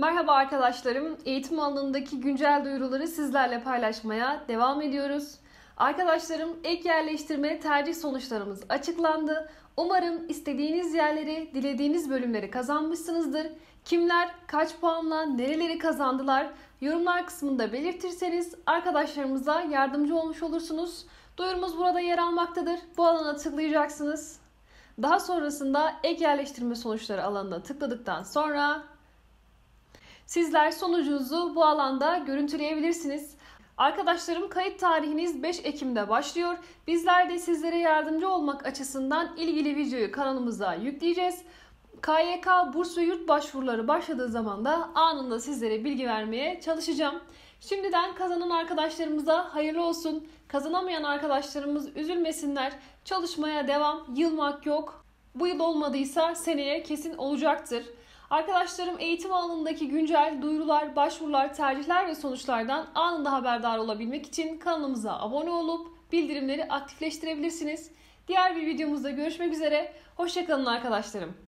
Merhaba arkadaşlarım. Eğitim alanındaki güncel duyuruları sizlerle paylaşmaya devam ediyoruz. Arkadaşlarım ek yerleştirme tercih sonuçlarımız açıklandı. Umarım istediğiniz yerleri, dilediğiniz bölümleri kazanmışsınızdır. Kimler kaç puanla nereleri kazandılar yorumlar kısmında belirtirseniz arkadaşlarımıza yardımcı olmuş olursunuz. Duyurumuz burada yer almaktadır. Bu alana tıklayacaksınız. Daha sonrasında ek yerleştirme sonuçları alanına tıkladıktan sonra Sizler sonucunuzu bu alanda görüntüleyebilirsiniz. Arkadaşlarım kayıt tarihiniz 5 Ekim'de başlıyor. Bizler de sizlere yardımcı olmak açısından ilgili videoyu kanalımıza yükleyeceğiz. KYK burs ve yurt başvuruları başladığı zaman da anında sizlere bilgi vermeye çalışacağım. Şimdiden kazanan arkadaşlarımıza hayırlı olsun. Kazanamayan arkadaşlarımız üzülmesinler. Çalışmaya devam, yılmak yok. Bu yıl olmadıysa seneye kesin olacaktır. Arkadaşlarım eğitim alanındaki güncel duyurular, başvurular, tercihler ve sonuçlardan anında haberdar olabilmek için kanalımıza abone olup bildirimleri aktifleştirebilirsiniz. Diğer bir videomuzda görüşmek üzere. Hoşçakalın arkadaşlarım.